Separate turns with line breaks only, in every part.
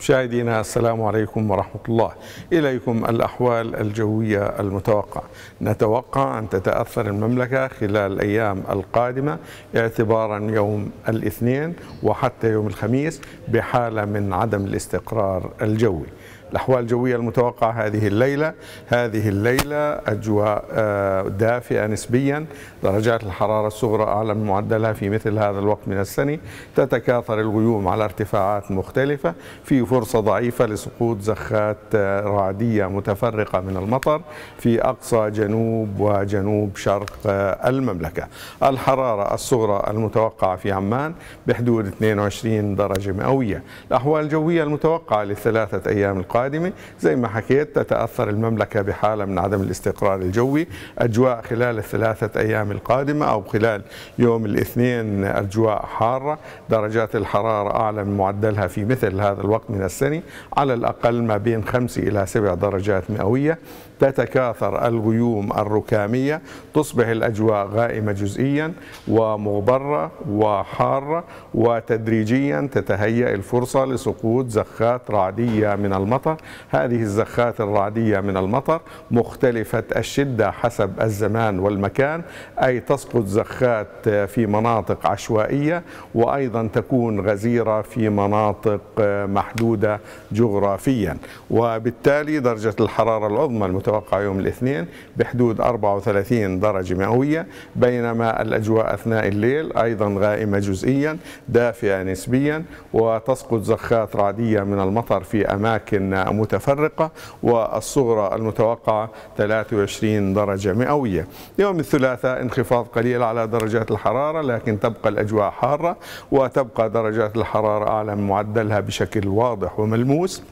مشاهدينا السلام عليكم ورحمة الله إليكم الأحوال الجوية المتوقعة نتوقع أن تتأثر المملكة خلال الأيام القادمة اعتبارا يوم الاثنين وحتى يوم الخميس بحالة من عدم الاستقرار الجوي الأحوال الجوية المتوقعة هذه الليلة هذه الليلة أجواء آه، دافئة نسبيا درجات الحرارة الصغرى أعلى من معدلها في مثل هذا الوقت من السنة تتكاثر الغيوم على ارتفاعات مختلفة في فرصة ضعيفة لسقوط زخات آه، رعدية متفرقة من المطر في أقصى جنوب وجنوب شرق آه، المملكة الحرارة الصغرى المتوقعة في عمان بحدود 22 درجة مئوية الأحوال الجوية المتوقعة للثلاثة أيام القادمة القادمة زي ما حكيت تتأثر المملكة بحالة من عدم الاستقرار الجوي أجواء خلال الثلاثة أيام القادمة أو خلال يوم الاثنين أجواء حارة درجات الحرارة أعلى من معدلها في مثل هذا الوقت من السنة على الأقل ما بين 5 إلى 7 درجات مئوية تتكاثر الغيوم الركامية تصبح الأجواء غائمة جزئيا ومغبرة وحارة وتدريجيا تتهيأ الفرصة لسقوط زخات رعدية من المطر المطر هذه الزخات الرعدية من المطر مختلفة الشدة حسب الزمان والمكان أي تسقط زخات في مناطق عشوائية وأيضا تكون غزيرة في مناطق محدودة جغرافيا وبالتالي درجة الحرارة العظمى المتوقعة يوم الاثنين بحدود 34 درجة مئوية بينما الأجواء أثناء الليل أيضا غائمة جزئيا دافئة نسبيا وتسقط زخات رعدية من المطر في أماكن متفرقة والصغرى المتوقعة 23 درجة مئوية يوم الثلاثاء انخفاض قليل على درجات الحرارة لكن تبقى الأجواء حارة وتبقى درجات الحرارة أعلى من معدلها بشكل واضح وملموس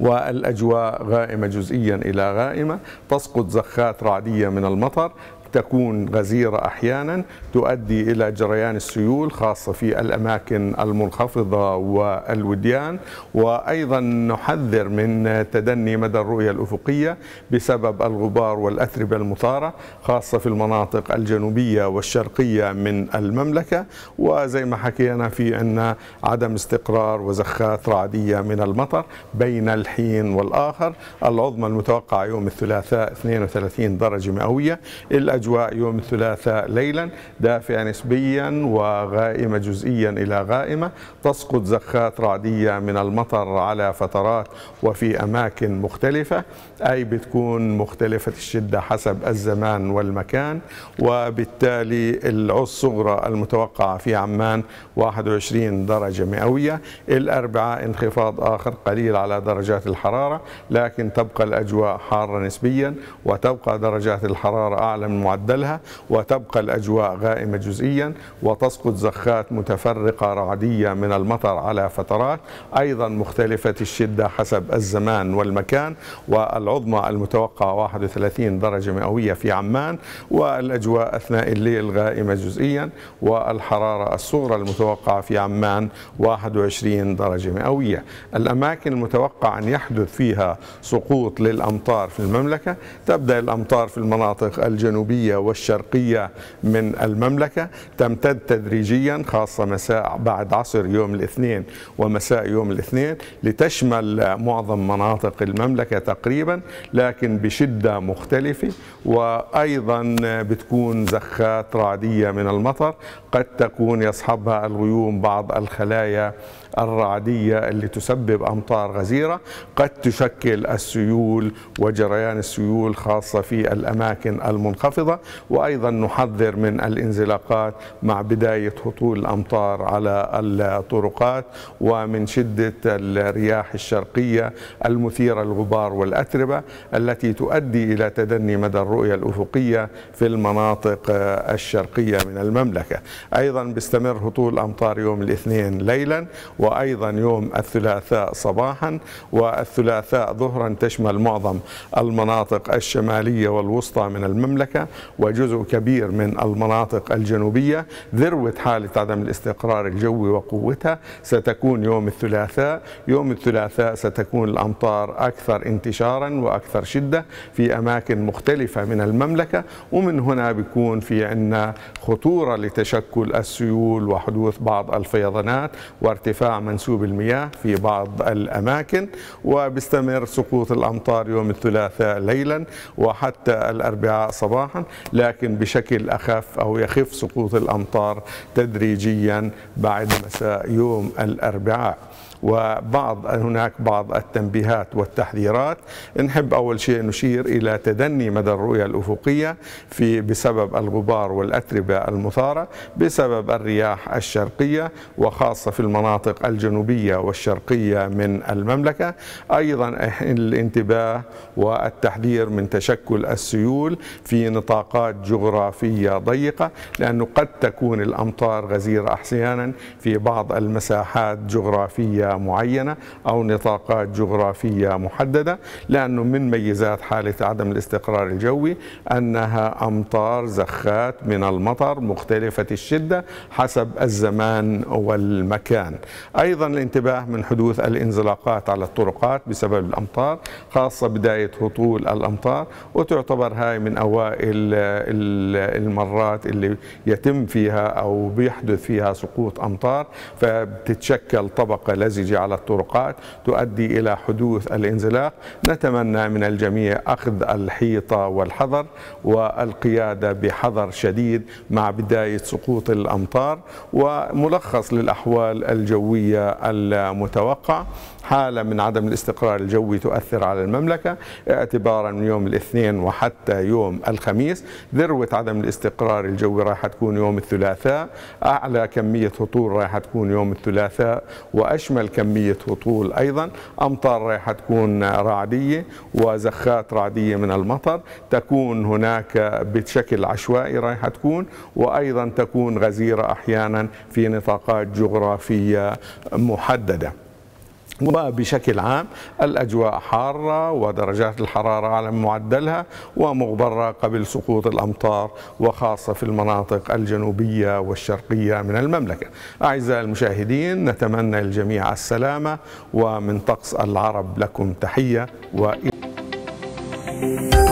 والأجواء غائمة جزئيا إلى غائمة تسقط زخات رعدية من المطر تكون غزيرة أحيانا تؤدي إلى جريان السيول خاصة في الأماكن المنخفضة والوديان وأيضا نحذر من تدني مدى الرؤية الأفقية بسبب الغبار والأتربة المثارة خاصة في المناطق الجنوبية والشرقية من المملكة وزي ما حكينا في أن عدم استقرار وزخات رعدية من المطر بين الحين والآخر العظمى المتوقعة يوم الثلاثاء 32 درجة مئوية الأجواء أجواء يوم الثلاثاء ليلا دافئة نسبيا وغائمة جزئيا إلى غائمة تسقط زخات رعدية من المطر على فترات وفي أماكن مختلفة أي بتكون مختلفة الشدة حسب الزمان والمكان وبالتالي العص الصغرى المتوقعة في عمان 21 درجة مئوية الأربعاء انخفاض آخر قليل على درجات الحرارة لكن تبقى الأجواء حارة نسبيا وتبقى درجات الحرارة أعلى من معدلها وتبقى الأجواء غائمة جزئيا وتسقط زخات متفرقة رعدية من المطر على فترات أيضا مختلفة الشدة حسب الزمان والمكان والعظمى المتوقعة 31 درجة مئوية في عمان والأجواء أثناء الليل غائمة جزئيا والحرارة الصغرى المتوقعة في عمان 21 درجة مئوية الأماكن المتوقع أن يحدث فيها سقوط للأمطار في المملكة تبدأ الأمطار في المناطق الجنوبية الغربية والشرقية من المملكة تمتد تدريجيا خاصة مساء بعد عصر يوم الاثنين ومساء يوم الاثنين لتشمل معظم مناطق المملكة تقريبا لكن بشدة مختلفة وأيضا بتكون زخات رعدية من المطر قد تكون يصحبها الغيوم بعض الخلايا الرعدية اللي تسبب أمطار غزيرة قد تشكل السيول وجريان السيول خاصة في الأماكن المنخفضة وأيضا نحذر من الانزلاقات مع بداية هطول الأمطار على الطرقات ومن شدة الرياح الشرقية المثيرة الغبار والأتربة التي تؤدي إلى تدني مدى الرؤية الأفقية في المناطق الشرقية من المملكة أيضا بيستمر هطول أمطار يوم الاثنين ليلا وأيضا يوم الثلاثاء صباحا والثلاثاء ظهرا تشمل معظم المناطق الشمالية والوسطى من المملكة وجزء كبير من المناطق الجنوبية ذروة حالة عدم الاستقرار الجوي وقوتها ستكون يوم الثلاثاء يوم الثلاثاء ستكون الأمطار أكثر انتشارا وأكثر شدة في أماكن مختلفة من المملكة ومن هنا بيكون في عندنا خطورة لتشكل السيول وحدوث بعض الفيضانات وارتفاع منسوب المياه في بعض الأماكن وبيستمر سقوط الأمطار يوم الثلاثاء ليلا وحتى الأربعاء صباحا لكن بشكل أخف أو يخف سقوط الأمطار تدريجيا بعد مساء يوم الأربعاء وبعض هناك بعض التنبيهات والتحذيرات نحب أول شيء نشير إلى تدني مدى الرؤية الأفقية في بسبب الغبار والأتربة المثارة بسبب الرياح الشرقية وخاصة في المناطق الجنوبية والشرقية من المملكة أيضا الانتباه والتحذير من تشكل السيول في نطاقات جغرافية ضيقة لأنه قد تكون الأمطار غزيرة أحيانا في بعض المساحات جغرافية معينة أو نطاقات جغرافية محددة لأنه من ميزات حالة عدم الاستقرار الجوي أنها أمطار زخات من المطر مختلفة الشدة حسب الزمان والمكان أيضا الانتباه من حدوث الانزلاقات على الطرقات بسبب الأمطار خاصة بداية هطول الأمطار وتعتبر هاي من أوائل المرات اللي يتم فيها أو بيحدث فيها سقوط أمطار فبتتشكل طبقة لزجة النموذجي على الطرقات تؤدي إلى حدوث الانزلاق نتمنى من الجميع أخذ الحيطة والحذر والقيادة بحذر شديد مع بداية سقوط الأمطار وملخص للأحوال الجوية المتوقع حالة من عدم الاستقرار الجوي تؤثر على المملكة اعتبارا من يوم الاثنين وحتى يوم الخميس ذروة عدم الاستقرار الجوي راح تكون يوم الثلاثاء أعلى كمية هطول راح تكون يوم الثلاثاء وأشمل كمية هطول أيضا أمطار راح تكون رعدية وزخات رعدية من المطر تكون هناك بشكل عشوائي راح تكون وأيضا تكون غزيرة أحيانا في نطاقات جغرافية محددة وبشكل عام الأجواء حارة ودرجات الحرارة على معدلها ومغبرة قبل سقوط الأمطار وخاصة في المناطق الجنوبية والشرقية من المملكة أعزائي المشاهدين نتمنى للجميع السلامة ومن طقس العرب لكم تحية وإلى